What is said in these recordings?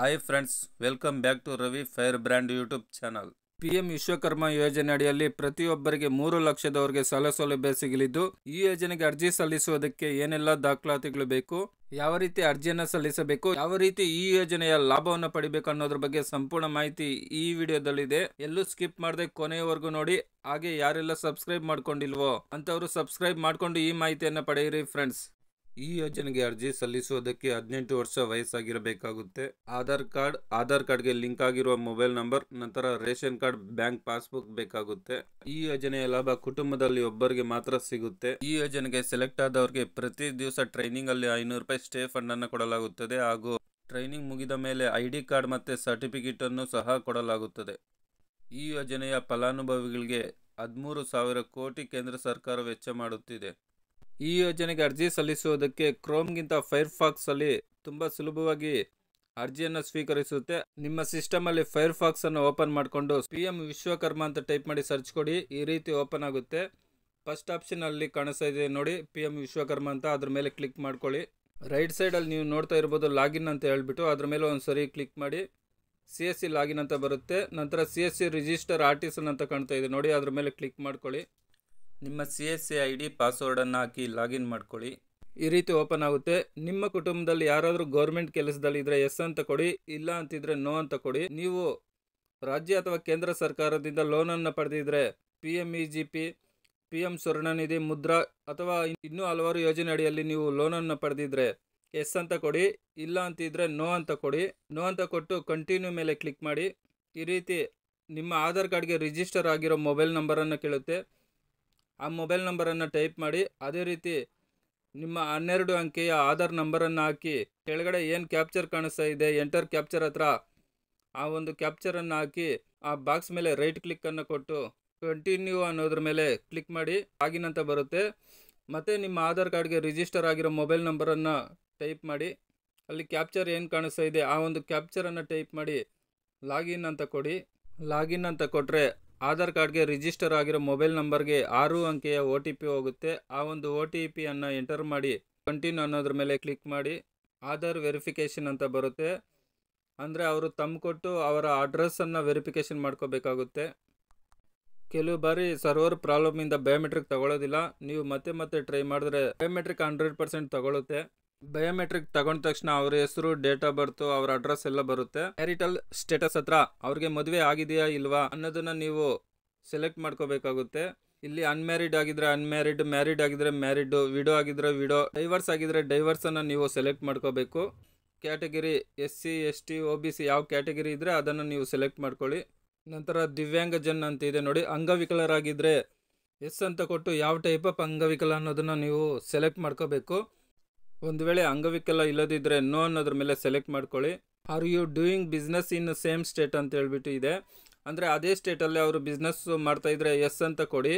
hi friends welcome back to Ravi fire brand YouTube channel P M Vishwakarma ಯೋಜನೆ ಅಡಿಯಲ್ಲಿ ಪ್ರತಿಯೊಬ್ಬರಿಗೆ ಮೂರು ಲಕ್ಷದವರೆಗೆ ಸಾಲ ಸೌಲಭ್ಯ ಸಿಗಲಿದ್ದು ಈ ಯೋಜನೆಗೆ ಅರ್ಜಿ ಸಲ್ಲಿಸುವುದಕ್ಕೆ ಏನೆಲ್ಲ ದಾಖಲಾತಿಗಳು ಬೇಕು ಯಾವ ರೀತಿ ಅರ್ಜಿಯನ್ನು ಸಲ್ಲಿಸಬೇಕು ಯಾವ ರೀತಿ ಈ ಯೋಜನೆಯ ಲಾಭವನ್ನು ಪಡಿಬೇಕು ಅನ್ನೋದ್ರ ಬಗ್ಗೆ ಸಂಪೂರ್ಣ ಮಾಹಿತಿ ಈ ವಿಡಿಯೋದಲ್ಲಿದೆ ಎಲ್ಲೂ ಸ್ಕಿಪ್ ಮಾಡದೆ ಕೊನೆಯವರೆಗೂ ನೋಡಿ ಹಾಗೆ ಯಾರೆಲ್ಲ ಸಬ್ಸ್ಕ್ರೈಬ್ ಮಾಡ್ಕೊಂಡಿಲ್ವೋ ಅಂತವರು ಸಬ್ಸ್ಕ್ರೈಬ್ ಮಾಡ್ಕೊಂಡು ಈ ಮಾಹಿತಿಯನ್ನು ಪಡೆಯಿರಿ ಫ್ರೆಂಡ್ಸ್ ಈ ಯೋಜನೆಗೆ ಅರ್ಜಿ ಸಲ್ಲಿಸುವುದಕ್ಕೆ ಹದಿನೆಂಟು ವರ್ಷ ವಯಸ್ಸಾಗಿರಬೇಕಾಗುತ್ತೆ ಆಧಾರ್ ಕಾರ್ಡ್ ಆಧಾರ್ ಕಾರ್ಡ್ಗೆ ಲಿಂಕ್ ಆಗಿರುವ ಮೊಬೈಲ್ ನಂಬರ್ ನಂತರ ರೇಷನ್ ಕಾರ್ಡ್ ಬ್ಯಾಂಕ್ ಪಾಸ್ಬುಕ್ ಬೇಕಾಗುತ್ತೆ ಈ ಯೋಜನೆಯ ಲಾಭ ಕುಟುಂಬದಲ್ಲಿ ಒಬ್ಬರಿಗೆ ಮಾತ್ರ ಸಿಗುತ್ತೆ ಈ ಯೋಜನೆಗೆ ಸೆಲೆಕ್ಟ್ ಆದವರಿಗೆ ಪ್ರತಿ ದಿವಸ ಟ್ರೈನಿಂಗ್ ಅಲ್ಲಿ ಐನೂರು ರೂಪಾಯಿ ಸ್ಟೇ ಫಂಡ್ ಅನ್ನು ಕೊಡಲಾಗುತ್ತದೆ ಹಾಗೂ ಟ್ರೈನಿಂಗ್ ಮುಗಿದ ಮೇಲೆ ಐ ಡಿ ಕಾರ್ಡ್ ಮತ್ತೆ ಸರ್ಟಿಫಿಕೇಟ್ ಅನ್ನು ಸಹ ಕೊಡಲಾಗುತ್ತದೆ ಈ ಯೋಜನೆಯ ಫಲಾನುಭವಿಗಳಿಗೆ ಹದಿಮೂರು ಸಾವಿರ ಕೋಟಿ ಕೇಂದ್ರ ಸರ್ಕಾರ ವೆಚ್ಚ ಮಾಡುತ್ತಿದೆ ಈ ಯೋಜನೆಗೆ ಅರ್ಜಿ ಸಲ್ಲಿಸುವುದಕ್ಕೆ ಕ್ರೋಮ್ಗಿಂತ ಫೈರ್ಫಾಕ್ಸಲ್ಲಿ ತುಂಬ ಸುಲಭವಾಗಿ ಅರ್ಜಿಯನ್ನು ಸ್ವೀಕರಿಸುತ್ತೆ ನಿಮ್ಮ ಸಿಸ್ಟಮಲ್ಲಿ ಫೈರ್ ಫಾಕ್ಸನ್ನು ಓಪನ್ ಮಾಡಿಕೊಂಡು ಪಿ ಎಮ್ ವಿಶ್ವಕರ್ಮ ಅಂತ ಟೈಪ್ ಮಾಡಿ ಸರ್ಚ್ ಕೊಡಿ ಈ ರೀತಿ ಓಪನ್ ಆಗುತ್ತೆ ಫಸ್ಟ್ ಆಪ್ಷನ್ ಅಲ್ಲಿ ಕಾಣಿಸ್ತಾ ಇದೆ ನೋಡಿ ಪಿ ಎಮ್ ವಿಶ್ವಕರ್ಮ ಅಂತ ಅದ್ರ ಮೇಲೆ ಕ್ಲಿಕ್ ಮಾಡ್ಕೊಳ್ಳಿ ರೈಟ್ ಸೈಡಲ್ಲಿ ನೀವು ನೋಡ್ತಾ ಇರ್ಬೋದು ಲಾಗಿನ್ ಅಂತ ಹೇಳ್ಬಿಟ್ಟು ಅದ್ರ ಮೇಲೆ ಒಂದು ಸರಿ ಕ್ಲಿಕ್ ಮಾಡಿ ಸಿ ಎಸ್ ಸಿ ಲಾಗಿನ್ ಅಂತ ಬರುತ್ತೆ ನಂತರ C S C register artisan ಅಂತ ಕಾಣ್ತಾ ಇದೆ ನೋಡಿ ಅದ್ರ ಮೇಲೆ ಕ್ಲಿಕ್ ಮಾಡ್ಕೊಳ್ಳಿ ನಿಮ್ಮ C S C I D ಪಾಸ್ವರ್ಡನ್ನು ಹಾಕಿ ಲಾಗಿನ್ ಮಾಡ್ಕೊಳ್ಳಿ ಈ ರೀತಿ ಓಪನ್ ಆಗುತ್ತೆ ನಿಮ್ಮ ಕುಟುಂಬದಲ್ಲಿ ಯಾರಾದರೂ ಗೌರ್ಮೆಂಟ್ ಕೆಲಸದಲ್ಲಿ ಇದ್ದರೆ ಎಸ್ ಅಂತ ಕೊಡಿ ಇಲ್ಲ ಅಂತಿದ್ರೆ ನೋ ಅಂತ ಕೊಡಿ ನೀವು ರಾಜ್ಯ ಅಥವಾ ಕೇಂದ್ರ ಸರ್ಕಾರದಿಂದ ಲೋನನ್ನು ಪಡೆದಿದ್ರೆ P M E G P P M Svanidhi Mudra ಅಥವಾ ಇನ್ನೂ ಹಲವಾರು ಯೋಜನೆ ಅಡಿಯಲ್ಲಿ ನೀವು ಲೋನನ್ನು ಪಡೆದಿದ್ದರೆ ಎಸ್ ಅಂತ ಕೊಡಿ ಇಲ್ಲ ಅಂತಿದ್ರೆ ನೋ ಅಂತ ಕೊಡಿ ನೋ ಅಂತ ಕೊಟ್ಟು ಕಂಟಿನ್ಯೂ ಮೇಲೆ ಕ್ಲಿಕ್ ಮಾಡಿ ಈ ರೀತಿ ನಿಮ್ಮ ಆಧಾರ್ ಕಾರ್ಡ್ಗೆ ರಿಜಿಸ್ಟರ್ ಆಗಿರೋ ಮೊಬೈಲ್ ನಂಬರನ್ನು ಕೇಳುತ್ತೆ ಆ ಮೊಬೈಲ್ ನಂಬರನ್ನು ಟೈಪ್ ಮಾಡಿ ಅದೇ ರೀತಿ ನಿಮ್ಮ ಹನ್ನೆರಡು ಅಂಕೆಯ ಆಧಾರ್ ನಂಬರನ್ನು ಹಾಕಿ ಕೆಳಗಡೆ ಏನು ಕ್ಯಾಪ್ಚರ್ ಕಾಣಿಸ್ತಾ ಇದೆ ಎಂಟರ್ ಕ್ಯಾಪ್ಚರ್ ಹತ್ರ ಆ ಒಂದು ಕ್ಯಾಪ್ಚರನ್ನು ಹಾಕಿ ಆ ಬಾಕ್ಸ್ ಮೇಲೆ ರೈಟ್ ಕ್ಲಿಕ್ಕನ್ನು ಕೊಟ್ಟು ಕಂಟಿನ್ಯೂ ಅನ್ನೋದ್ರ ಮೇಲೆ ಕ್ಲಿಕ್ ಮಾಡಿ ಅಂತ ಬರುತ್ತೆ ಮತ್ತು ನಿಮ್ಮ ಆಧಾರ್ ಕಾರ್ಡ್ಗೆ ರಿಜಿಸ್ಟರ್ ಆಗಿರೋ ಮೊಬೈಲ್ ನಂಬರನ್ನು ಟೈಪ್ ಮಾಡಿ ಅಲ್ಲಿ ಕ್ಯಾಪ್ಚರ್ ಏನು ಕಾಣಿಸ್ತಾ ಇದೆ ಆ ಒಂದು ಕ್ಯಾಪ್ಚರನ್ನು ಟೈಪ್ ಮಾಡಿ ಲಾಗಿನ್ ಅಂತ ಕೊಡಿ ಲಾಗಿನ್ ಅಂತ ಕೊಟ್ಟರೆ ಆಧಾರ್ ಕಾರ್ಡ್ಗೆ ರಿಜಿಸ್ಟರ್ ಆಗಿರೋ ಮೊಬೈಲ್ ನಂಬರ್ಗೆ ಆರು ಅಂಕೆಯ ಒ ಟಿ ಪಿ ಹೋಗುತ್ತೆ ಆ ಒಂದು ಒ ಟಿ ಪಿಯನ್ನು ಎಂಟರ್ ಮಾಡಿ ಕಂಟಿನ್ಯೂ ಅನ್ನೋದ್ರ ಮೇಲೆ ಕ್ಲಿಕ್ ಮಾಡಿ ಆಧಾರ್ ವೆರಿಫಿಕೇಷನ್ ಅಂತ ಬರುತ್ತೆ ಅಂದರೆ ಅವರು ತಮ್ಮ ಕೊಟ್ಟು ಅವರ ಅಡ್ರೆಸ್ಸನ್ನು ವೆರಿಫಿಕೇಷನ್ ಮಾಡ್ಕೋಬೇಕಾಗುತ್ತೆ ಕೆಲವು ಬಾರಿ ಸರ್ವರ್ ಇಂದ ಬಯೋಮೆಟ್ರಿಕ್ ತಗೊಳ್ಳೋದಿಲ್ಲ ನೀವು ಮತ್ತೆ ಮತ್ತೆ ಟ್ರೈ ಮಾಡಿದ್ರೆ ಬಯೋಮೆಟ್ರಿಕ್ ಹಂಡ್ರೆಡ್ ಪರ್ಸೆಂಟ್ ತಗೊಳ್ಳುತ್ತೆ ಬಯೋಮೆಟ್ರಿಕ್ ತಗೊಂಡ ತಕ್ಷಣ ಅವ್ರ ಹೆಸರು ಡೇಟ್ ಆಫ್ ಬರ್ತು ಅವ್ರ ಅಡ್ರೆಸ್ ಎಲ್ಲ ಬರುತ್ತೆ ಮ್ಯಾರಿಟಲ್ ಸ್ಟೇಟಸ್ ಹತ್ರ ಅವ್ರಿಗೆ ಮದುವೆ ಆಗಿದೆಯಾ ಇಲ್ವಾ ಅನ್ನೋದನ್ನ ನೀವು ಸೆಲೆಕ್ಟ್ ಮಾಡ್ಕೋಬೇಕಾಗುತ್ತೆ ಇಲ್ಲಿ ಅನ್ಮ್ಯಾರಿಡ್ ಆಗಿದ್ರೆ ಅನ್ಮ್ಯಾರಿಡ್ ಮ್ಯಾರಿಡ್ ಆಗಿದ್ರೆ ಮ್ಯಾರಿಡ್ ವಿಡೋ ಆಗಿದ್ರೆ ವಿಡೋ ಡೈವರ್ಸ್ ಆಗಿದ್ರೆ ಡೈವರ್ಸನ್ನು ನೀವು ಸೆಲೆಕ್ಟ್ ಮಾಡ್ಕೋಬೇಕು category S C S T O B C ಯಾವ ಕ್ಯಾಟಗಿರಿ ಇದ್ದರೆ ಅದನ್ನು ನೀವು ಸೆಲೆಕ್ಟ್ ಮಾಡ್ಕೊಳ್ಳಿ ನಂತರ ದಿವ್ಯಾಂಗಜನ್ ಅಂತ ಇದೆ ನೋಡಿ ಅಂಗವಿಕಲರಾಗಿದ್ದರೆ ಎಸ್ ಅಂತ ಕೊಟ್ಟು ಯಾವ ಟೈಪ್ ಆಫ್ ಅಂಗವಿಕಲ ಅನ್ನೋದನ್ನು ನೀವು ಸೆಲೆಕ್ಟ್ ಮಾಡ್ಕೋಬೇಕು ಒಂದು ವೇಳೆ ಅಂಗವಿಕಲ ಇಲ್ಲದಿದ್ದರೆ ನೋ ಅನ್ನೋದ್ರ ಮೇಲೆ ಸೆಲೆಕ್ಟ್ ಮಾಡ್ಕೊಳ್ಳಿ are you doing business in same state ಅಂತ ಹೇಳ್ಬಿಟ್ಟು ಇದೆ ಅಂದರೆ ಅದೇ ಸ್ಟೇಟಲ್ಲೇ ಅವರು ಬಿಸ್ನೆಸ್ ಮಾಡ್ತಾಯಿದ್ರೆ ಎಸ್ ಅಂತ ಕೊಡಿ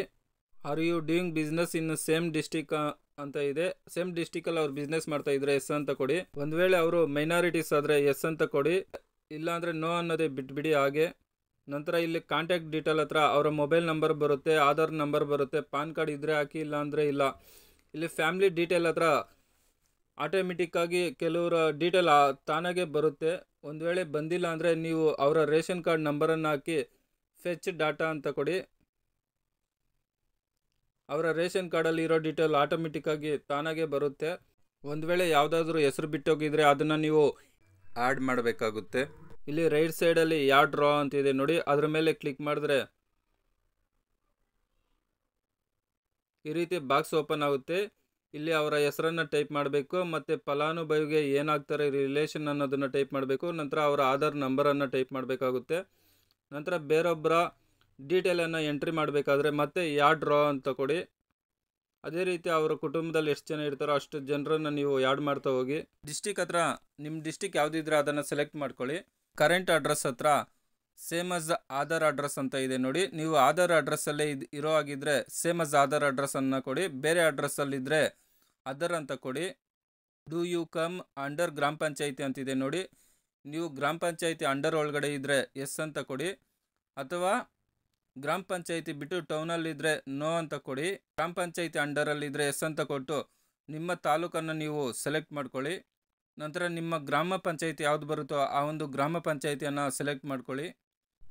are you doing business in same district ಅಂತ ಇದೆ ಸೇಮ್ ಡಿಸ್ಟಿಕಲ್ಲಿ ಅವ್ರು ಬಿಸ್ನೆಸ್ ಮಾಡ್ತಾ ಇದ್ರೆ ಎಸ್ ಅಂತ ಕೊಡಿ ಒಂದು ವೇಳೆ ಅವರು ಮೈನಾರಿಟೀಸ್ ಆದರೆ ಎಸ್ ಅಂತ ಕೊಡಿ ಇಲ್ಲಾಂದರೆ ನೋ ಅನ್ನೋದೇ ಬಿಟ್ಬಿಡಿ ಹಾಗೆ ನಂತರ ಇಲ್ಲಿ ಕಾಂಟ್ಯಾಕ್ಟ್ ಡೀಟೇಲ್ ಹತ್ರ ಅವರ ಮೊಬೈಲ್ ನಂಬರ್ ಬರುತ್ತೆ ಆಧಾರ್ ನಂಬರ್ ಬರುತ್ತೆ ಪಾನ್ ಕಾರ್ಡ್ ಇದ್ದರೆ ಹಾಕಿ ಇಲ್ಲ ಅಂದರೆ ಇಲ್ಲ ಇಲ್ಲಿ ಫ್ಯಾಮಿಲಿ ಡೀಟೇಲ್ ಹತ್ರ ಆಟೋಮೆಟಿಕ್ಕಾಗಿ ಕೆಲವರ ಡೀಟೇಲ್ ತಾನಾಗೆ ಬರುತ್ತೆ ಒಂದು ವೇಳೆ ಬಂದಿಲ್ಲ ಅಂದರೆ ನೀವು ಅವರ ರೇಷನ್ ಕಾರ್ಡ್ ನಂಬರನ್ನು ಹಾಕಿ ಫೆಚ್ ಡಾಟಾ ಅಂತ ಕೊಡಿ ಅವರ ರೇಷನ್ ಕಾರ್ಡಲ್ಲಿ ಇರೋ ಡೀಟೇಲ್ ಆಟೋಮೆಟಿಕ್ಕಾಗಿ ತಾನಾಗೆ ಬರುತ್ತೆ ಒಂದು ವೇಳೆ ಯಾವುದಾದ್ರೂ ಹೆಸರು ಬಿಟ್ಟೋಗಿದ್ರೆ ಅದನ್ನು ನೀವು ಆ್ಯಡ್ ಮಾಡಬೇಕಾಗುತ್ತೆ ಇಲ್ಲಿ ರೈಟ್ ಸೈಡಲ್ಲಿ ಯಾವ ಡ್ರಾ ಅಂತಿದೆ ನೋಡಿ ಅದರ ಮೇಲೆ ಕ್ಲಿಕ್ ಮಾಡಿದ್ರೆ ಈ ರೀತಿ ಬಾಕ್ಸ್ ಓಪನ್ ಆಗುತ್ತೆ ಇಲ್ಲಿ ಅವರ ಹೆಸರನ್ನು ಟೈಪ್ ಮಾಡಬೇಕು ಮತ್ತು ಫಲಾನುಭವಿಗೆ ಏನಾಗ್ತಾರೆ ರಿಲೇಷನ್ ಅನ್ನೋದನ್ನು ಟೈಪ್ ಮಾಡಬೇಕು ನಂತರ ಅವರ ಆಧಾರ್ ನಂಬರನ್ನು ಟೈಪ್ ಮಾಡಬೇಕಾಗುತ್ತೆ ನಂತರ ಬೇರೊಬ್ಬರ ಡೀಟೇಲನ್ನು ಎಂಟ್ರಿ ಮಾಡಬೇಕಾದ್ರೆ ಮತ್ತೆ ಯಾಡ್ ಡ್ರಾ ಅಂತ ಕೊಡಿ ಅದೇ ರೀತಿ ಅವರ ಕುಟುಂಬದಲ್ಲಿ ಎಷ್ಟು ಜನ ಇರ್ತಾರೋ ಅಷ್ಟು ಜನರನ್ನು ನೀವು ಯಾಡ್ ಮಾಡ್ತಾ ಹೋಗಿ ಡಿಸ್ಟಿಕ್ ಹತ್ರ ನಿಮ್ಮ ಡಿಸ್ಟಿಕ್ ಯಾವುದಿದ್ರೆ ಅದನ್ನು ಸೆಲೆಕ್ಟ್ ಮಾಡ್ಕೊಳ್ಳಿ ಕರೆಂಟ್ ಅಡ್ರೆಸ್ ಹತ್ರ ಸೇಮ್ ಅಸ್ ಆಧಾರ್ ಅಡ್ರೆಸ್ ಅಂತ ಇದೆ ನೋಡಿ ನೀವು ಆಧಾರ್ ಅಡ್ರೆಸ್ಸಲ್ಲೇ ಇದು ಇರೋ ಆಗಿದ್ದರೆ ಸೇಮ್ ಅಸ್ ಆಧಾರ್ ಅಡ್ರೆಸ್ಸನ್ನು ಕೊಡಿ ಬೇರೆ ಅಡ್ರೆಸ್ಸಲ್ಲಿದ್ದರೆ ಅದರ್ ಅಂತ ಕೊಡಿ ಡೂ ಯು ಕಮ್ ಅಂಡರ್ ಗ್ರಾಮ ಪಂಚಾಯಿತಿ ಅಂತಿದೆ ನೋಡಿ ನೀವು ಗ್ರಾಮ ಪಂಚಾಯಿತಿ ಅಂಡರ್ ಒಳಗಡೆ ಇದ್ದರೆ ಎಸ್ ಅಂತ ಕೊಡಿ ಅಥವಾ ಗ್ರಾಮ ಪಂಚಾಯಿತಿ ಬಿಟ್ಟು ಟೌನಲ್ಲಿದ್ದರೆ ನೋ ಅಂತ ಕೊಡಿ ಗ್ರಾಮ ಪಂಚಾಯಿತಿ ಅಂಡರಲ್ಲಿದ್ದರೆ ಎಸ್ ಅಂತ ಕೊಟ್ಟು ನಿಮ್ಮ ತಾಲೂಕನ್ನು ನೀವು ಸೆಲೆಕ್ಟ್ ಮಾಡ್ಕೊಳ್ಳಿ ನಂತರ ನಿಮ್ಮ ಗ್ರಾಮ ಪಂಚಾಯಿತಿ ಯಾವುದು ಬರುತ್ತೋ ಆ ಒಂದು ಗ್ರಾಮ ಪಂಚಾಯಿತಿಯನ್ನು ಸೆಲೆಕ್ಟ್ ಮಾಡ್ಕೊಳ್ಳಿ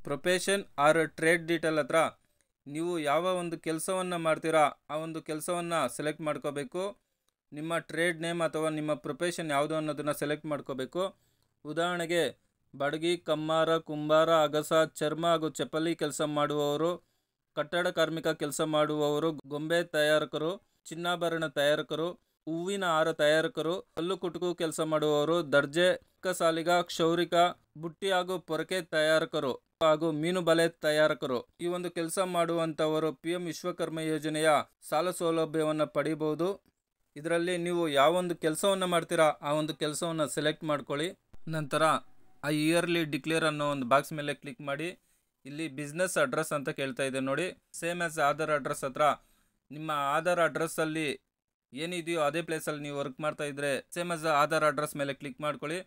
ಪ್ರೊಫೆಷನ್ ಆರ್ ಟ್ರೇಡ್ ಡೀಟೇಲ್ ಹತ್ರ ನೀವು ಯಾವ ಒಂದು ಕೆಲಸವನ್ನು ಮಾಡ್ತೀರಾ ಆ ಒಂದು ಕೆಲಸವನ್ನು ಸೆಲೆಕ್ಟ್ ಮಾಡ್ಕೋಬೇಕು ನಿಮ್ಮ ಟ್ರೇಡ್ ನೇಮ್ ಅಥವಾ ನಿಮ್ಮ ಪ್ರೊಫೆಷನ್ ಯಾವುದು ಅನ್ನೋದನ್ನು ಸೆಲೆಕ್ಟ್ ಮಾಡ್ಕೋಬೇಕು ಉದಾಹರಣೆಗೆ ಬಡಗಿ ಕಮ್ಮಾರ ಕುಂಬಾರ ಅಗಸ ಚರ್ಮ ಹಾಗೂ ಚಪ್ಪಲಿ ಕೆಲಸ ಮಾಡುವವರು ಕಟ್ಟಡ ಕಾರ್ಮಿಕ ಕೆಲಸ ಮಾಡುವವರು ಗೊಂಬೆ ತಯಾರಕರು ಚಿನ್ನಾಭರಣ ತಯಾರಕರು ಹೂವಿನ ಹಾರ ತಯಾರಕರು ಕಲ್ಲು ಕುಟುಕು ಕೆಲಸ ಮಾಡುವವರು ದರ್ಜೆ ಕಸಾಲಿಗ ಕ್ಷೌರಿಕ ಬುಟ್ಟಿ ಹಾಗೂ ಪೊರಕೆ ತಯಾರಕರು ಹಾಗೂ ಮೀನು ಬಲೆ ತಯಾರಕರು ಈ ಒಂದು ಕೆಲಸ ಮಾಡುವಂತವರು ಪಿ ಎಂ ವಿಶ್ವಕರ್ಮ ಯೋಜನೆಯ ಸಾಲ ಸೌಲಭ್ಯವನ್ನು ಪಡೆಯಬಹುದು ಇದರಲ್ಲಿ ನೀವು ಯಾವೊಂದು ಕೆಲಸವನ್ನು ಮಾಡ್ತೀರಾ ಆ ಒಂದು ಕೆಲಸವನ್ನು ಸೆಲೆಕ್ಟ್ ಮಾಡ್ಕೊಳ್ಳಿ ನಂತರ ಆ ಇಯರ್ಲಿ ಡಿಕ್ಲೇರ್ ಅನ್ನೋ ಒಂದು ಬಾಕ್ಸ್ ಮೇಲೆ ಕ್ಲಿಕ್ ಮಾಡಿ ಇಲ್ಲಿ ಬಿಸ್ನೆಸ್ ಅಡ್ರೆಸ್ ಅಂತ ಕೇಳ್ತಾ ಇದೆ ನೋಡಿ ಸೇಮ್ ಆ್ಯಸ್ ಆಧಾರ್ ಅಡ್ರೆಸ್ ಹತ್ರ ನಿಮ್ಮ ಆಧಾರ್ ಅಡ್ರೆಸ್ಸಲ್ಲಿ ಏನಿದೆಯೋ ಅದೇ ಪ್ಲೇಸಲ್ಲಿ ನೀವು ವರ್ಕ್ ಮಾಡ್ತಾ ಇದ್ದರೆ ಸೇಮ್ ಆಸ್ ಆಧಾರ್ ಅಡ್ರೆಸ್ ಮೇಲೆ ಕ್ಲಿಕ್ ಮಾಡ್ಕೊಳ್ಳಿ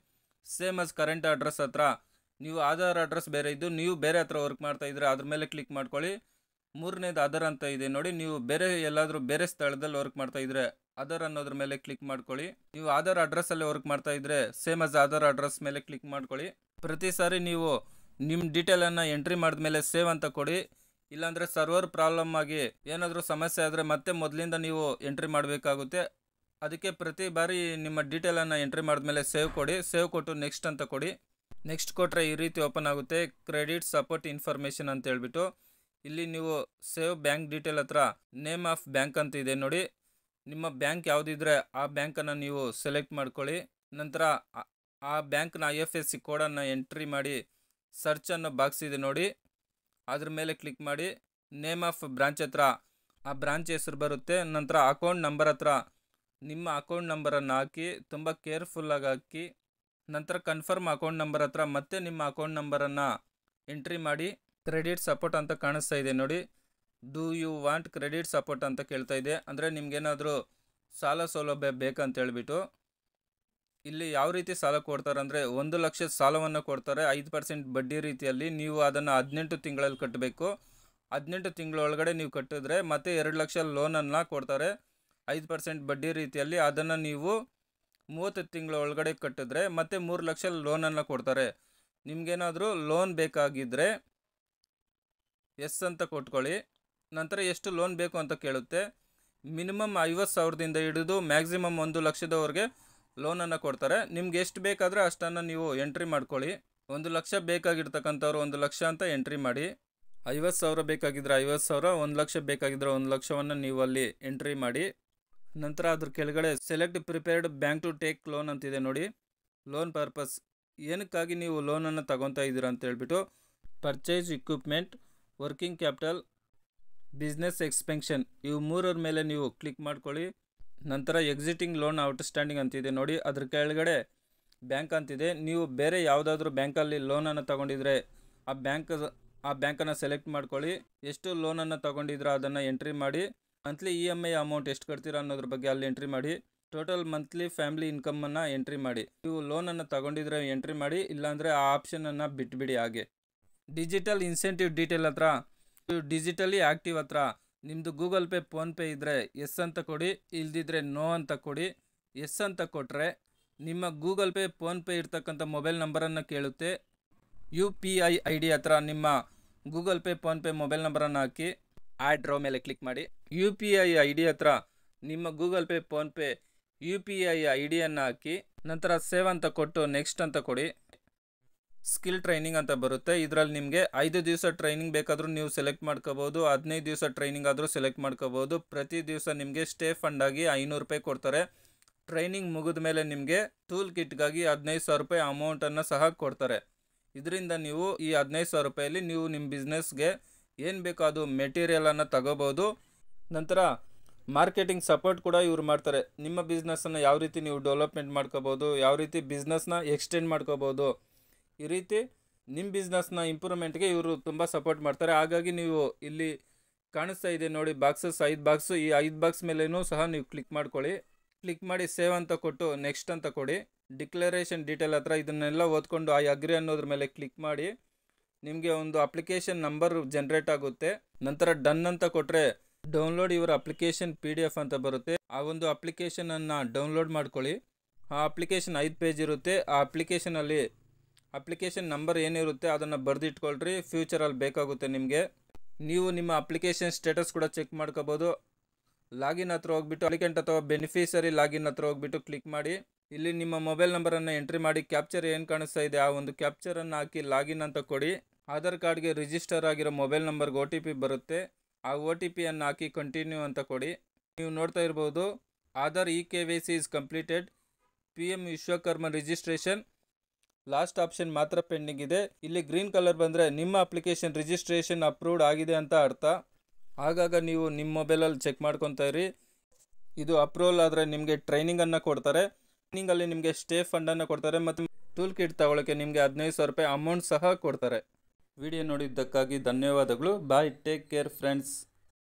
ಸೇಮ್ ಆಸ್ ಕರೆಂಟ್ ಅಡ್ರೆಸ್ ಹತ್ರ ನೀವು ಆಧಾರ್ ಅಡ್ರೆಸ್ ಬೇರೆ ಇದ್ದು ನೀವು ಬೇರೆ ಹತ್ರ ವರ್ಕ್ ಮಾಡ್ತಾ ಇದ್ದರೆ ಅದ್ರ ಮೇಲೆ ಕ್ಲಿಕ್ ಮಾಡ್ಕೊಳ್ಳಿ ಮೂರನೇದು ಆಧಾರ್ ಅಂತ ಇದೆ ನೋಡಿ ನೀವು ಬೇರೆ ಎಲ್ಲಾದರೂ ಬೇರೆ ಸ್ಥಳದಲ್ಲಿ ವರ್ಕ್ ಮಾಡ್ತಾ ಇದ್ದರೆ ಆಧಾರ್ ಅನ್ನೋದ್ರ ಮೇಲೆ ಕ್ಲಿಕ್ ಮಾಡ್ಕೊಳ್ಳಿ ನೀವು ಆಧಾರ್ ಅಲ್ಲಿ ವರ್ಕ್ ಮಾಡ್ತಾ ಇದ್ರೆ ಸೇಮ್ ಆಸ್ ಆಧಾರ್ ಅಡ್ರೆಸ್ ಮೇಲೆ ಕ್ಲಿಕ್ ಮಾಡ್ಕೊಳ್ಳಿ ಪ್ರತಿ ಸಾರಿ ನೀವು ನಿಮ್ಮ ಡೀಟೇಲನ್ನು ಎಂಟ್ರಿ ಮಾಡಿದ್ಮೇಲೆ ಸೇವ್ ಅಂತ ಕೊಡಿ ಇಲ್ಲಾಂದರೆ ಸರ್ವರ್ ಪ್ರಾಬ್ಲಮ್ ಆಗಿ ಏನಾದರೂ ಸಮಸ್ಯೆ ಆದರೆ ಮತ್ತೆ ಮೊದಲಿಂದ ನೀವು ಎಂಟ್ರಿ ಮಾಡಬೇಕಾಗುತ್ತೆ ಅದಕ್ಕೆ ಪ್ರತಿ ಬಾರಿ ನಿಮ್ಮ ಡೀಟೇಲನ್ನು ಎಂಟ್ರಿ ಮಾಡಿದ್ಮೇಲೆ ಸೇವ್ ಕೊಡಿ ಸೇವ್ ಕೊಟ್ಟು ನೆಕ್ಸ್ಟ್ ಅಂತ ಕೊಡಿ ನೆಕ್ಸ್ಟ್ ಕೊಟ್ಟರೆ ಈ ರೀತಿ ಓಪನ್ ಆಗುತ್ತೆ ಕ್ರೆಡಿಟ್ ಸಪೋರ್ಟ್ ಇನ್ಫಾರ್ಮೇಷನ್ ಅಂತ ಹೇಳ್ಬಿಟ್ಟು ಇಲ್ಲಿ ನೀವು ಸೇವ್ ಬ್ಯಾಂಕ್ ಡೀಟೇಲ್ ಹತ್ರ ನೇಮ್ ಆಫ್ ಬ್ಯಾಂಕ್ ಅಂತ ಇದೆ ನೋಡಿ ನಿಮ್ಮ ಬ್ಯಾಂಕ್ ಯಾವುದಿದ್ರೆ ಆ ಬ್ಯಾಂಕನ್ನು ನೀವು ಸೆಲೆಕ್ಟ್ ಮಾಡ್ಕೊಳ್ಳಿ ನಂತರ ಆ ಬ್ಯಾಂಕ್ನ ಐ ಎಫ್ ಎಸ್ ಸಿ ಕೋಡನ್ನು ಎಂಟ್ರಿ ಮಾಡಿ ಸರ್ಚ್ ಅನ್ನೋ ಬಾಕ್ಸ್ ಇದೆ ನೋಡಿ ಅದ್ರ ಮೇಲೆ ಕ್ಲಿಕ್ ಮಾಡಿ ನೇಮ್ ಆಫ್ ಬ್ರಾಂಚ್ ಹತ್ರ ಆ ಬ್ರಾಂಚ್ ಹೆಸರು ಬರುತ್ತೆ ನಂತರ ಅಕೌಂಟ್ ನಂಬರ್ ಹತ್ರ ನಿಮ್ಮ ಅಕೌಂಟ್ ನಂಬರನ್ನು ಹಾಕಿ ತುಂಬ ಕೇರ್ಫುಲ್ಲಾಗಿ ಹಾಕಿ ನಂತರ ಕನ್ಫರ್ಮ್ ಅಕೌಂಟ್ ನಂಬರ್ ಹತ್ರ ಮತ್ತೆ ನಿಮ್ಮ ಅಕೌಂಟ್ ನಂಬರನ್ನು ಎಂಟ್ರಿ ಮಾಡಿ ಕ್ರೆಡಿಟ್ ಸಪೋರ್ಟ್ ಅಂತ ಕಾಣಿಸ್ತಾ ಇದೆ ನೋಡಿ do you want credit support ಅಂತ ಕೇಳ್ತಾ ಇದೆ ಅಂದರೆ ನಿಮ್ಗೇನಾದರೂ ಸಾಲ ಸೌಲಭ್ಯ ಬೇಕಂತ ಹೇಳ್ಬಿಟ್ಟು ಇಲ್ಲಿ ಯಾವ ರೀತಿ ಸಾಲ ಕೊಡ್ತಾರೆ ಅಂದರೆ ಒಂದು ಲಕ್ಷ ಸಾಲವನ್ನು ಕೊಡ್ತಾರೆ ಐದು ಪರ್ಸೆಂಟ್ ಬಡ್ಡಿ ರೀತಿಯಲ್ಲಿ ನೀವು ಅದನ್ನು ಹದಿನೆಂಟು ತಿಂಗಳಲ್ಲಿ ಕಟ್ಟಬೇಕು ಹದಿನೆಂಟು ತಿಂಗಳೊಳಗಡೆ ನೀವು ಕಟ್ಟಿದ್ರೆ ಮತ್ತೆ ಎರಡು ಲಕ್ಷ ಲೋನನ್ನು ಕೊಡ್ತಾರೆ ಐದು ಪರ್ಸೆಂಟ್ ಬಡ್ಡಿ ರೀತಿಯಲ್ಲಿ ಅದನ್ನು ನೀವು ಮೂವತ್ತು ತಿಂಗಳ ಒಳಗಡೆ ಕಟ್ಟಿದ್ರೆ ಮತ್ತೆ ಮೂರು ಲಕ್ಷ ಲೋನನ್ನು ಕೊಡ್ತಾರೆ ನಿಮಗೇನಾದರೂ ಲೋನ್ ಬೇಕಾಗಿದ್ದರೆ ಎಸ್ ಅಂತ ಕೊಟ್ಕೊಳ್ಳಿ ನಂತರ ಎಷ್ಟು ಲೋನ್ ಬೇಕು ಅಂತ ಕೇಳುತ್ತೆ ಮಿನಿಮಮ್ ಐವತ್ತು ಸಾವಿರದಿಂದ ಹಿಡಿದು ಮ್ಯಾಕ್ಸಿಮಮ್ ಒಂದು ಲಕ್ಷದವರೆಗೆ ಲೋನನ್ನು ಕೊಡ್ತಾರೆ ನಿಮ್ಗೆ ಎಷ್ಟು ಬೇಕಾದರೆ ಅಷ್ಟನ್ನು ನೀವು ಎಂಟ್ರಿ ಮಾಡ್ಕೊಳ್ಳಿ ಒಂದು ಲಕ್ಷ ಬೇಕಾಗಿರ್ತಕ್ಕಂಥವ್ರು ಒಂದು ಲಕ್ಷ ಅಂತ ಎಂಟ್ರಿ ಮಾಡಿ ಐವತ್ತು ಸಾವಿರ ಬೇಕಾಗಿದ್ದರೆ ಐವತ್ತು ಸಾವಿರ ಒಂದು ಲಕ್ಷ ಬೇಕಾಗಿದ್ದರೆ ಒಂದು ಲಕ್ಷವನ್ನು ನೀವು ಅಲ್ಲಿ ಎಂಟ್ರಿ ಮಾಡಿ ನಂತರ ಅದ್ರ ಕೆಳಗಡೆ select prepared bank to take loan ಅಂತಿದೆ ನೋಡಿ ಲೋನ್ ಪರ್ಪಸ್ ಏನಕ್ಕಾಗಿ ನೀವು ಲೋನನ್ನು ತಗೊತಾ ಇದ್ದೀರಾ ಅಂತ ಹೇಳ್ಬಿಟ್ಟು purchase equipment working capital business expansion ಇವು ಮೂರರ ಮೇಲೆ ನೀವು ಕ್ಲಿಕ್ ಮಾಡ್ಕೊಳ್ಳಿ ನಂತರ ಎಕ್ಸಿಟಿಂಗ್ ಲೋನ್ ಔಟ್ಸ್ಟ್ಯಾಂಡಿಂಗ್ ಅಂತಿದೆ ನೋಡಿ ಅದ್ರ ಕೆಳಗಡೆ ಬ್ಯಾಂಕ್ ಅಂತಿದೆ ನೀವು ಬೇರೆ ಯಾವುದಾದ್ರೂ ಬ್ಯಾಂಕಲ್ಲಿ ಲೋನನ್ನು ತೊಗೊಂಡಿದ್ರೆ ಆ ಬ್ಯಾಂಕ್ ಆ ಬ್ಯಾಂಕನ್ನು ಸೆಲೆಕ್ಟ್ ಮಾಡ್ಕೊಳ್ಳಿ ಎಷ್ಟು ಲೋನನ್ನು ತೊಗೊಂಡಿದ್ರೆ ಅದನ್ನು ಎಂಟ್ರಿ ಮಾಡಿ monthly E M I amount ಎಷ್ಟು ಕಟ್ತೀರಾ ಅನ್ನೋದ್ರ ಬಗ್ಗೆ ಅಲ್ಲಿ ಎಂಟ್ರಿ ಮಾಡಿ ಟೋಟಲ್ ಮಂತ್ಲಿ ಫ್ಯಾಮಿಲಿ ಇನ್ಕಮನ್ನು ಎಂಟ್ರಿ ಮಾಡಿ ನೀವು ಲೋನನ್ನು ತೊಗೊಂಡಿದ್ರೆ ಎಂಟ್ರಿ ಮಾಡಿ ಇಲ್ಲಾಂದರೆ ಆ ಆಪ್ಷನನ್ನು ಬಿಟ್ಬಿಡಿ ಹಾಗೆ ಡಿಜಿಟಲ್ ಇನ್ಸೆಂಟಿವ್ ಡೀಟೇಲ್ ಹತ್ರ ಡಿಜಿಟಲಿ ಆ್ಯಕ್ಟಿವ್ ಹತ್ರ ನಿಮ್ಮದು ಗೂಗಲ್ ಪೇ ಫೋನ್ಪೇ ಇದ್ದರೆ ಎಸ್ ಅಂತ ಕೊಡಿ ಇಲ್ದಿದ್ರೆ ನೋ ಅಂತ ಕೊಡಿ ಎಸ್ ಅಂತ ಕೊಟ್ಟರೆ ನಿಮ್ಮ ಗೂಗಲ್ ಪೇ ಫೋನ್ಪೇ ಇರ್ತಕ್ಕಂಥ ಮೊಬೈಲ್ ನಂಬರನ್ನು ಕೇಳುತ್ತೆ U P I I D ಹತ್ರ ನಿಮ್ಮ ಗೂಗಲ್ ಪೇ ಫೋನ್ಪೇ ಮೊಬೈಲ್ ನಂಬರನ್ನು ಹಾಕಿ ಆ್ಯಡ್ ಡ್ರಾ ಮೇಲೆ ಕ್ಲಿಕ್ ಮಾಡಿ U P I I D ಹತ್ರ ನಿಮ್ಮ Google Pay PhonePe U P I I ಡಿಯನ್ನು ಹಾಕಿ ನಂತರ ಸೇವ್ ಅಂತ ಕೊಟ್ಟು ನೆಕ್ಸ್ಟ್ ಅಂತ ಕೊಡಿ ಸ್ಕಿಲ್ ಟ್ರೈನಿಂಗ್ ಅಂತ ಬರುತ್ತೆ ಇದರಲ್ಲಿ ನಿಮಗೆ ಐದು ದಿವಸ ಟ್ರೈನಿಂಗ್ ಬೇಕಾದರೂ ನೀವು ಸೆಲೆಕ್ಟ್ ಮಾಡ್ಕೋಬೋದು ಹದಿನೈದು ದಿವಸ ಟ್ರೈನಿಂಗ್ ಆದರೂ ಸೆಲೆಕ್ಟ್ ಮಾಡ್ಕೋಬೋದು ಪ್ರತಿ ದಿವಸ ನಿಮಗೆ ಸ್ಟೇ ಫಂಡ್ ಆಗಿ ಐನೂರು ರೂಪಾಯಿ ಕೊಡ್ತಾರೆ ಟ್ರೈನಿಂಗ್ ಮುಗಿದ ಮೇಲೆ ನಿಮಗೆ ಟೂಲ್ ಕಿಟ್ಗಾಗಿ ಹದಿನೈದು ಸಾವಿರ ರೂಪಾಯಿ ಅಮೌಂಟನ್ನು ಸಹ ಕೊಡ್ತಾರೆ ಇದರಿಂದ ನೀವು ಈ ಹದಿನೈದು ಸಾವಿರ ರೂಪಾಯಲ್ಲಿ ನೀವು ನಿಮ್ಮ ಬಿಸ್ನೆಸ್ಗೆ ಏನು ಬೇಕೋ ಅದು ಮೆಟೀರಿಯಲನ್ನು ತಗೋಬೋದು ನಂತರ ಮಾರ್ಕೆಟಿಂಗ್ ಸಪೋರ್ಟ್ ಕೂಡ ಇವ್ರು ಮಾಡ್ತಾರೆ ನಿಮ್ಮ ಬಿಸ್ನೆಸ್ಸನ್ನು ಯಾವ ರೀತಿ ನೀವು ಡೆವಲಪ್ಮೆಂಟ್ ಮಾಡ್ಕೋಬೋದು ಯಾವ ರೀತಿ ಬಿಸ್ನೆಸ್ನ ಎಕ್ಸ್ಟೆಂಡ್ ಮಾಡ್ಕೋಬೋದು ಈ ರೀತಿ ನಿಮ್ಮ ಬಿಸ್ನೆಸ್ನ ಇಂಪ್ರೂವ್ಮೆಂಟ್ಗೆ ಇವರು ತುಂಬ ಸಪೋರ್ಟ್ ಮಾಡ್ತಾರೆ ಹಾಗಾಗಿ ನೀವು ಇಲ್ಲಿ ಕಾಣಿಸ್ತಾ ಇದೆ ನೋಡಿ ಬಾಕ್ಸಸ್ ಐದು ಬಾಕ್ಸು ಈ ಐದು ಬಾಕ್ಸ್ ಮೇಲೇನೂ ಸಹ ನೀವು ಕ್ಲಿಕ್ ಮಾಡ್ಕೊಳ್ಳಿ ಕ್ಲಿಕ್ ಮಾಡಿ ಸೇವ್ ಅಂತ ಕೊಟ್ಟು ನೆಕ್ಸ್ಟ್ ಅಂತ ಕೊಡಿ ಡಿಕ್ಲರೇಷನ್ ಡೀಟೇಲ್ ಹತ್ರ ಇದನ್ನೆಲ್ಲ ಓದ್ಕೊಂಡು ಆ ಅಗ್ರಿ ಅನ್ನೋದ್ರ ಮೇಲೆ ಕ್ಲಿಕ್ ಮಾಡಿ ನಿಮಗೆ ಒಂದು ಅಪ್ಲಿಕೇಶನ್ ನಂಬರ್ ಜನ್ರೇಟ್ ಆಗುತ್ತೆ ನಂತರ ಡನ್ ಅಂತ ಕೊಟ್ಟರೆ ಡೌನ್ಲೋಡ್ ಇವರ ಅಪ್ಲಿಕೇಶನ್ ಪಿ ಡಿ ಎಫ್ ಅಂತ ಬರುತ್ತೆ ಆ ಒಂದು ಅಪ್ಲಿಕೇಶನನ್ನು ಡೌನ್ಲೋಡ್ ಮಾಡ್ಕೊಳ್ಳಿ ಆ ಅಪ್ಲಿಕೇಶನ್ ಐದು ಪೇಜ್ ಇರುತ್ತೆ ಆ ಅಪ್ಲಿಕೇಶನಲ್ಲಿ ಅಪ್ಲಿಕೇಶನ್ ನಂಬರ್ ಏನಿರುತ್ತೆ ಅದನ್ನು ಬರೆದಿಟ್ಕೊಳ್ರಿ ಫ್ಯೂಚರಲ್ಲಿ ಬೇಕಾಗುತ್ತೆ ನಿಮಗೆ ನೀವು ನಿಮ್ಮ ಅಪ್ಲಿಕೇಶನ್ ಸ್ಟೇಟಸ್ ಕೂಡ ಚೆಕ್ ಮಾಡ್ಕೋಬೋದು ಲಾಗಿನ್ ಹತ್ರ ಹೋಗ್ಬಿಟ್ಟು ಅಪ್ಲಿಕೆಂಟ್ ಅಥವಾ ಬೆನಿಫಿಷರಿ ಲಾಗಿನ್ ಹತ್ರ ಹೋಗ್ಬಿಟ್ಟು ಕ್ಲಿಕ್ ಮಾಡಿ ಇಲ್ಲಿ ನಿಮ್ಮ ಮೊಬೈಲ್ ನಂಬರನ್ನು ಎಂಟ್ರಿ ಮಾಡಿ ಕ್ಯಾಪ್ಚರ್ ಏನು ಕಾಣಿಸ್ತಾ ಇದೆ ಆ ಒಂದು ಕ್ಯಾಪ್ಚರನ್ನು ಹಾಕಿ ಲಾಗಿನ್ ಅಂತ ಕೊಡಿ ಆಧಾರ್ ಕಾರ್ಡ್ಗೆ ರಿಜಿಸ್ಟರ್ ಆಗಿರೋ ಮೊಬೈಲ್ ನಂಬರ್ಗೆ ಒ ಟಿ ಪಿ ಬರುತ್ತೆ ಆ ಒ ಟಿ ಪಿಯನ್ನು ಹಾಕಿ ಕಂಟಿನ್ಯೂ ಅಂತ ಕೊಡಿ ನೀವು ನೋಡ್ತಾ ಇರ್ಬೋದು Aadhaar E K Y C is completed P M Vishwakarma registration last option ಮಾತ್ರ ಪೆಂಡಿಂಗ್ ಇದೆ ಇಲ್ಲಿ ಗ್ರೀನ್ ಕಲರ್ ಬಂದರೆ ನಿಮ್ಮ ಅಪ್ಲಿಕೇಶನ್ ರಿಜಿಸ್ಟ್ರೇಷನ್ ಅಪ್ರೂವ್ಡ್ ಆಗಿದೆ ಅಂತ ಅರ್ಥ ಆಗಾಗ ನೀವು ನಿಮ್ಮ ಮೊಬೈಲಲ್ಲಿ ಚೆಕ್ ಮಾಡ್ಕೊತಾ ಇರಿ ಇದು ಅಪ್ರೂವಲ್ ಆದರೆ ನಿಮಗೆ ಟ್ರೈನಿಂಗನ್ನು ಕೊಡ್ತಾರೆ ಟ್ರೈನಿಂಗಲ್ಲಿ ನಿಮಗೆ ಸ್ಟೇ ಫಂಡನ್ನು ಕೊಡ್ತಾರೆ ಮತ್ತು ಟೂಲ್ ಕಿಟ್ ತಗೊಳ್ಳೋಕ್ಕೆ ನಿಮಗೆ ಹದಿನೈದು ಸಾವಿರ ರೂಪಾಯಿ ಅಮೌಂಟ್ ಸಹ ಕೊಡ್ತಾರೆ ವಿಡಿಯೋ ನೋಡಿದ್ದಕ್ಕಾಗಿ ಧನ್ಯವಾದಗಳು ಬಾಯ್ ಟೇಕ್ ಕೇರ್ ಫ್ರೆಂಡ್ಸ್